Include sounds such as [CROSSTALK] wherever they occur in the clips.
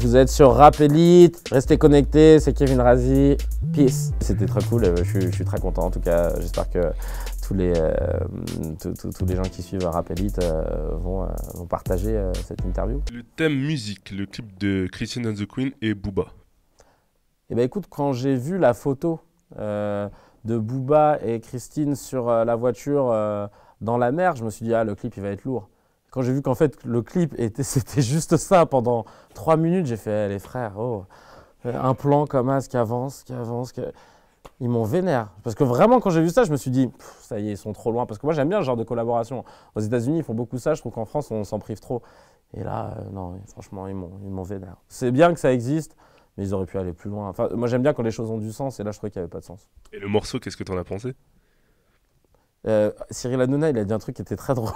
Vous êtes sur Rap Elite. Restez connectés. C'est Kevin Razi. Peace. C'était très cool. Euh, je suis, très content. En tout cas, j'espère que tous les, euh, tous les gens qui suivent Rap Elite euh, vont, vont, partager cette interview. Le thème musique, le clip de Christine and the Queen et Booba. Eh ben écoute, quand j'ai vu la photo de Booba et Christine sur la voiture dans la mer, je me suis dit, ah, le clip, il va être lourd. Quand j'ai vu qu'en fait le clip était [LAUGHS] c'était juste ça pendant trois minutes, j'ai fait eh, les frères, oh, euh, un plan comme ça, qui avance, qui avance, qui... ils m'ont vénère. Parce que vraiment quand j'ai vu ça, je me suis dit ça y est, ils sont trop loin. Parce que moi j'aime bien le genre de collaboration. Aux États-Unis ils font beaucoup ça, je trouve qu'en France on s'en prive trop. Et là, euh, non, franchement ils m'ont vénère. C'est bien que ça existe mais ils auraient pu aller plus loin. Enfin, moi j'aime bien quand les choses ont du sens, et là je trouvais qu'il n'y avait pas de sens. Et le morceau, qu'est-ce que tu en as pensé euh, Cyril Hanouna, il a dit un truc qui était très [LAUGHS] drôle.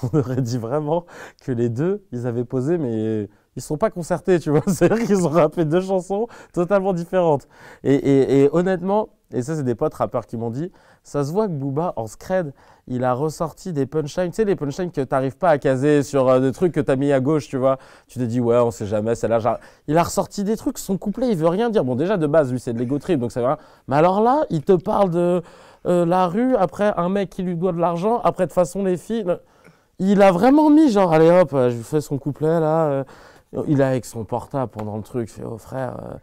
[LAUGHS] on aurait dit vraiment que les deux, ils avaient posé, mais ils sont pas concertés, tu vois. [LAUGHS] C'est-à-dire qu'ils ont rappé deux chansons totalement différentes. Et, honnêtement, et ça, c'est des potes rappeurs qui m'ont dit, ça se voit que Booba, en scred, il a ressorti des punchlines. Tu sais, les punchlines que t'arrives pas à caser sur euh, des trucs que as mis à gauche, tu vois. Tu te dis, ouais, on sait jamais, c'est là Il a ressorti des trucs, son couplet, il veut rien dire. Bon, déjà, de base, lui, c'est de l'ego trip, donc ça va. Mais alors là, il te parle de euh, la rue, après un mec qui lui doit de l'argent, après, de façon, les filles il a vraiment mis genre, allez hop, euh, je lui fais son couplet là. Euh, il a, avec son portable pendant le truc, fait, oh frère. Euh,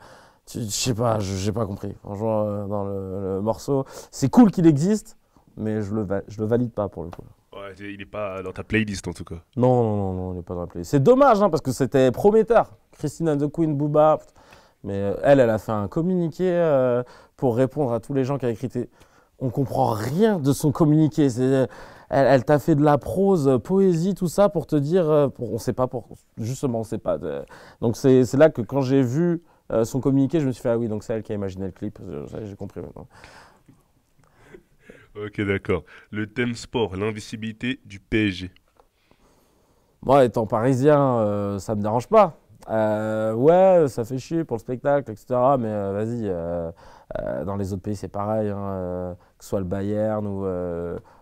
je sais pas, j'ai pas compris. jouant dans le, morceau, c'est cool qu'il existe, mais je le, je le valide pas pour le coup. Ouais, il est pas dans ta playlist en tout cas. Non, non, non, non il est pas dans la playlist. C'est dommage hein, parce que c'était prometteur. Christina the Queen, Booba. Mais elle, elle a fait un communiqué pour répondre à tous les gens qui avaient écrit On comprend rien de son communiqué. C'est elle, t'a fait de la prose, poésie, tout ça pour te dire, euh, pour, ne sait pas, pour, justement, on ne sait pas. Euh. Donc c'est là que quand j'ai vu euh, son communiqué, je me suis fait, ah oui, donc c'est elle qui a imaginé le clip, j'ai compris maintenant. Ok, d'accord. Le thème sport, l'invisibilité du PSG. Moi, étant parisien, ça me dérange pas. ouais, ça fait chier pour le spectacle, etc. Mais vas-y, dans les autres pays, c'est pareil. Hein, que ce soit le Bayern ou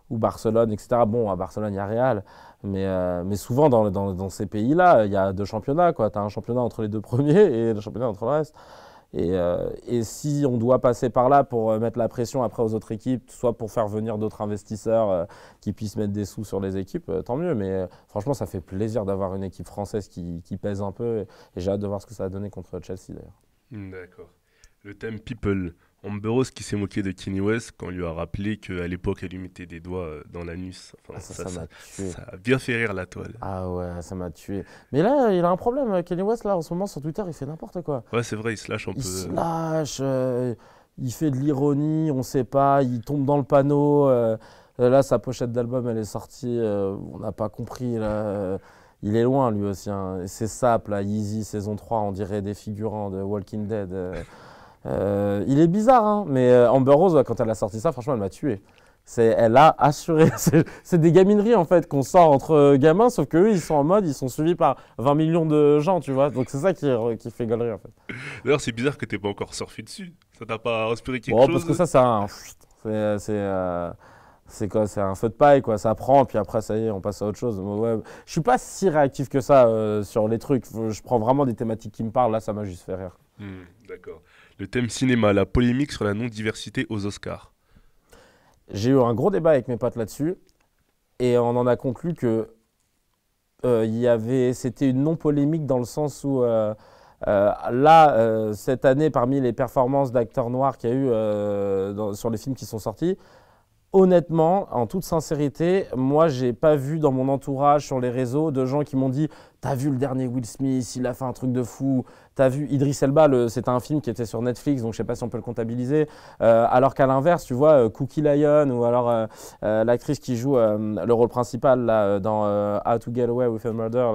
ou Barcelone, etc. Bon, à Barcelone, il y a Real, mais, euh, mais souvent dans, dans, ces pays-là, il y a deux championnats. Tu as un championnat entre les deux premiers [LAUGHS] et un championnat entre le reste. Euh, et, si on doit passer par là pour euh, mettre la pression après aux autres équipes, soit pour faire venir d'autres investisseurs qui puissent mettre des sous sur les équipes, tant mieux. Mais franchement, ça fait plaisir d'avoir une équipe française qui, pèse un peu. Et, j'ai hâte de voir ce que ça a donné contre Chelsea d'ailleurs. D'accord. Le thème people. Amberos qui s'est moqué de Kenny West quand il lui a rappelé qu'à l'époque, elle lui mettait des doigts euh, dans l'anus. Ah, ça, ça, ça, a bien fait rire la toile. Ah ouais, ça m'a tué. Mais là, il a un problème. Euh, Kenny West, là, en ce moment, sur Twitter, il fait n'importe quoi. Ouais, c'est vrai, il se lâche un il peu. Il se lâche, euh, il fait de l'ironie, on sait pas, il tombe dans le panneau. là, sa pochette d'album, elle est sortie, on n'a pas compris. il est loin, lui aussi. Hein. C'est Sap, là, Yeezy, saison 3, on dirait des figurants de Walking Dead. Euh, il est bizarre, hein, mais euh, Amber Rose, quand elle a sorti ça, franchement, elle m'a tué. Elle a assuré. [LAUGHS] C'est des gamineries, en fait, qu'on sort entre gamins, sauf qu'eux, ils sont en mode, ils sont suivis par 20 millions de gens, tu vois. Donc, c'est ça qui, fait galerie, en fait. D'ailleurs, c'est bizarre que t'aies pas encore surfé dessus. Ça t'a pas inspiré quelque bon, chose parce que ça, c'est un. Euh, c'est quoi c'est un feu de paille quoi ça prend puis après ça y est on passe à autre chose je suis pas si réactif que ça sur les trucs je prends vraiment des thématiques qui me parlent là ça m'a juste fait rire hmm, d'accord le thème cinéma, la polémique sur la non-diversité aux Oscars. J'ai eu un gros débat avec mes potes là-dessus et on en a conclu que euh, c'était une non-polémique dans le sens où euh, euh, là, cette année, parmi les performances d'acteurs noirs qu'il y a eu sur les films qui sont sortis, honnêtement, en toute sincérité, moi, j'ai pas vu dans mon entourage, sur les réseaux, de gens qui m'ont dit T'as vu le dernier Will Smith, il a fait un truc de fou. T'as vu Idris Elba, c'était un film qui était sur Netflix, donc je sais pas si on peut le comptabiliser. Euh, alors qu'à l'inverse, tu vois, euh, Cookie Lion ou alors euh, l'actrice qui joue le rôle principal dans How to Get Away with a Murder,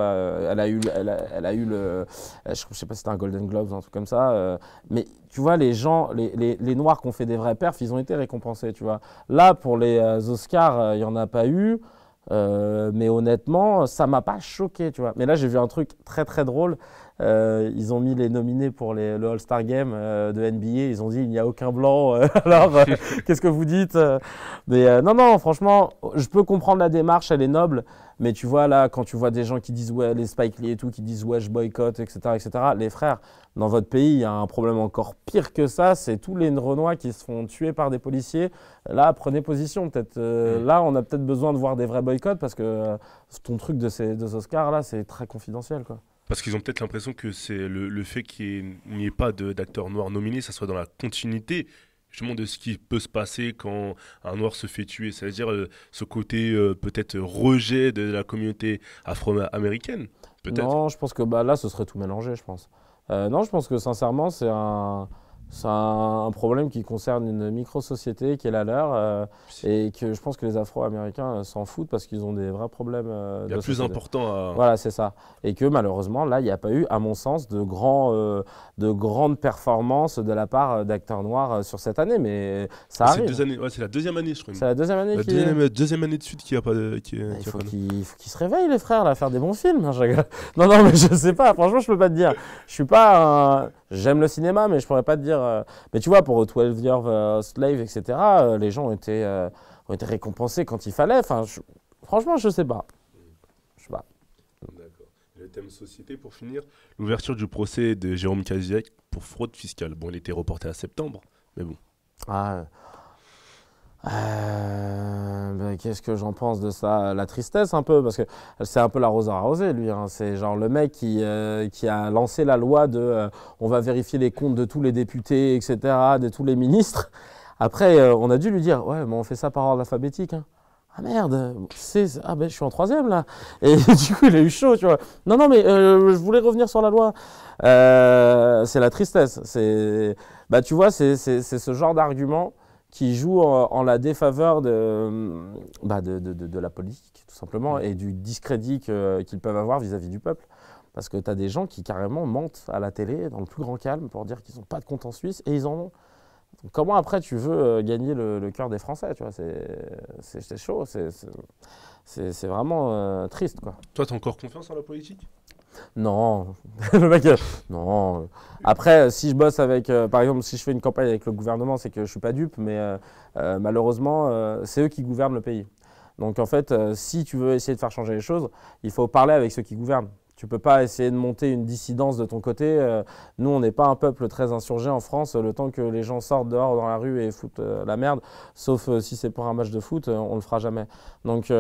elle a eu, elle a, eu le, je sais pas si c'était un Golden Globes, un truc comme ça. mais tu vois, les gens, les, Noirs qui ont fait des vrais perfs, ils ont été récompensés, tu vois. Là, pour les Oscars, il n'y en a pas eu. Euh, mais honnêtement, ça m'a pas choqué, tu vois. Mais là, j'ai vu un truc très très drôle. Euh, ils ont mis les nominés pour le All-Star Game euh, de NBA. Ils ont dit il n'y a aucun blanc. Euh, [LAUGHS] alors, [LAUGHS] qu'est-ce que vous dites mais, Non, non, franchement, je peux comprendre la démarche, elle est noble. Mais tu vois, là, quand tu vois des gens qui disent, ouais, les Spike Lee et tout, qui disent, ouais, je boycotte, etc., etc., les frères, dans votre pays, il y a un problème encore pire que ça, c'est tous les Renois qui se font tuer par des policiers. Là, prenez position, peut-être. Mm. Là, on a peut-être besoin de voir des vrais boycotts parce que ton truc de ces deux Oscars, là, c'est très confidentiel, quoi. Parce qu'ils ont peut-être l'impression que c'est le, fait qu'il n'y ait, pas pas d'acteurs noir nominés, ça soit dans la continuité justement de ce qui peut se passer quand un noir se fait tuer, c'est-à-dire euh, ce côté euh, peut-être rejet de la communauté afro-américaine Non, je pense que bah, là, ce serait tout mélangé, je pense. Euh, non, je pense que sincèrement, c'est un c'est un, problème qui concerne une micro-société qui est la leur euh, et que je pense que les Afro-Américains euh, s'en foutent parce qu'ils ont des vrais problèmes. Euh, il y a plus important Voilà, c'est ça. Et que malheureusement, là, il n'y a pas eu, à mon sens, de, grand, de grandes performances de la part d'acteurs noirs sur cette année, mais ça arrive. C'est la deuxième année, je crois. C'est la deuxième année. deuxième, année de suite qui a pas ah, Qui, il faut qu'ils se réveillent, les frères, à faire des bons films. Hein, non, non, mais je sais pas. Franchement, je peux pas te dire. Je suis pas J'aime le cinéma, mais je ne pourrais pas te dire euh, mais tu vois, pour 12 Years Slave, etc., euh, les gens ont été, euh, ont été récompensés quand il fallait. Enfin, franchement, je sais pas. Je sais pas. D'accord. Le thème société, pour finir, l'ouverture du procès de Jérôme Kaziak pour fraude fiscale. Bon, il était reporté à septembre, mais bon. Ah qu'est-ce que j'en pense de ça La tristesse un peu, parce que c'est un peu la à arrosée, lui. Hein. C'est genre le mec qui, euh, qui a lancé la loi de euh, on va vérifier les comptes de tous les députés, etc., de tous les ministres. Après, euh, on a dû lui dire ouais, mais on fait ça par ordre alphabétique. Hein. Ah merde, ah ben je suis en troisième là. Et [LAUGHS] du coup il a eu chaud, tu vois. Non non mais je voulais revenir sur la loi. c'est la tristesse. C'est bah tu vois c'est ce genre d'argument qui jouent en, la défaveur bah, de, de, la politique, tout simplement, et du discrédit qu'ils peuvent avoir vis-à-vis du peuple. Parce que tu as des gens qui carrément mentent à la télé, dans le plus grand calme, pour dire qu'ils n'ont pas de compte en Suisse, et ils en ont. comment après tu veux euh, gagner le, cœur des Français tu vois, C'est chaud, c'est vraiment euh, triste. Toi, tu as encore confiance en la politique non. [LAUGHS] le mec, euh, non. Après, si je bosse avec, euh, par exemple, si je fais une campagne avec le gouvernement, c'est que je suis pas dupe, mais euh, malheureusement, c'est eux qui gouvernent le pays. Donc en fait, si tu veux essayer de faire changer les choses, il faut parler avec ceux qui gouvernent. Tu peux pas essayer de monter une dissidence de ton côté. Euh, nous, on n'est pas un peuple très insurgé en France. Le temps que les gens sortent dehors dans la rue et foutent euh, la merde, sauf euh, si c'est pour un match de foot, on le fera jamais. Donc,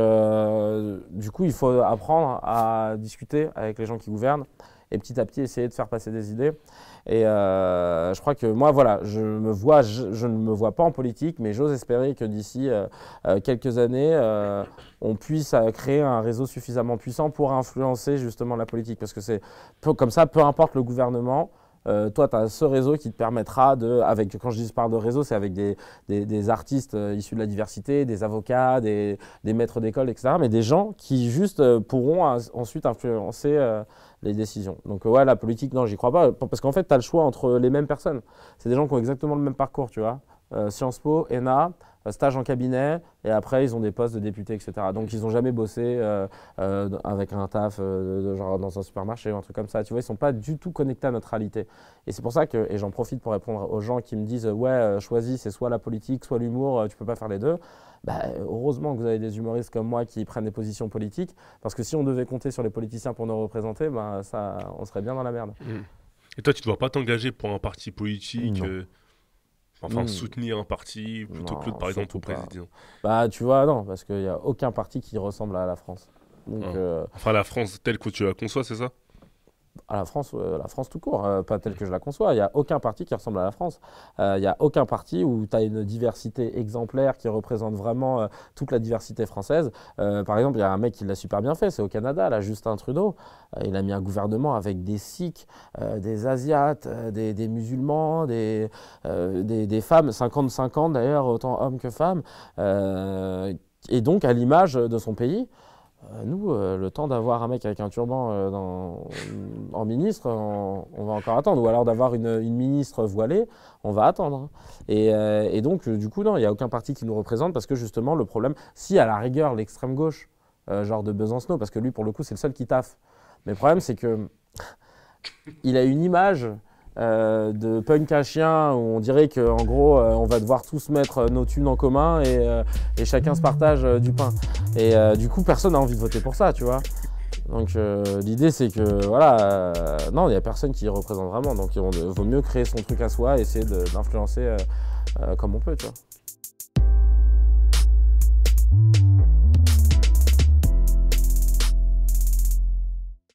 du coup, il faut apprendre à discuter avec les gens qui gouvernent et petit à petit essayer de faire passer des idées. Et euh, je crois que moi, voilà, je, me vois, je, ne me vois pas en politique, mais j'ose espérer que d'ici euh, euh, quelques années, on puisse créer un réseau suffisamment puissant pour influencer justement la politique. Parce que c'est comme ça, peu importe le gouvernement, euh, toi, tu as ce réseau qui te permettra de, avec, quand je dis par de réseau, c'est avec des, des, artistes euh, issus de la diversité, des avocats, des, des maîtres d'école, etc. Mais des gens qui juste euh, pourront ensuite influencer les décisions. Donc ouais, la politique, non, j'y crois pas. Parce qu'en fait, tu as le choix entre les mêmes personnes. C'est des gens qui ont exactement le même parcours, tu vois. Sciences Po, ENA, euh, stage en cabinet, et après, ils ont des postes de députés, etc. Donc, ils n'ont jamais bossé euh, euh, avec un taf, genre dans un supermarché ou un truc comme ça. Tu vois, ils ne sont pas du tout connectés à notre réalité. Et c'est pour ça que, et j'en profite pour répondre aux gens qui me disent, ouais, choisis, c'est soit la politique, soit l'humour, tu peux pas faire les deux. Bah, heureusement que vous avez des humoristes comme moi qui prennent des positions politiques, parce que si on devait compter sur les politiciens pour nous représenter, bah, ça, on serait bien dans la merde. Mmh. Et toi, tu ne dois pas t'engager pour un parti politique Enfin, hmm. soutenir un parti plutôt que par exemple, au président. Bah, tu vois, non, parce qu'il n'y a aucun parti qui ressemble à la France. Euh, enfin, la France telle que tu la conçois, c'est ça à la France, euh, la France tout court, hein, pas telle que je la conçois. Il n'y a aucun parti qui ressemble à la France. Euh, il n'y a aucun parti où tu as une diversité exemplaire qui représente vraiment euh, toute la diversité française. par exemple, il y a un mec qui l'a super bien fait, c'est au Canada, là, Justin Trudeau. il a mis un gouvernement avec des Sikhs, des Asiates, des, musulmans, des, des femmes, 50-50 d'ailleurs, autant hommes que femmes, et donc à l'image de son pays. Euh, nous, euh, le temps d'avoir un mec avec un turban euh, en ministre, on, va encore attendre. Ou alors d'avoir une, ministre voilée, on va attendre. Hein. Et, donc, du coup, non, il n'y a aucun parti qui nous représente parce que justement, le problème, si à la rigueur, l'extrême gauche, genre de Besancenot, parce que lui, pour le coup, c'est le seul qui taffe. Mais le problème, c'est que [LAUGHS] il a une image de punk à chien où on dirait qu'en gros, on va devoir tous mettre nos thunes en commun et chacun se partage du pain. Et euh, du coup, personne n'a envie de voter pour ça, tu vois. Donc euh, l'idée c'est que voilà, euh, non, il n'y a personne qui représente vraiment. Donc il vaut mieux créer son truc à soi et essayer d'influencer comme on peut, tu vois.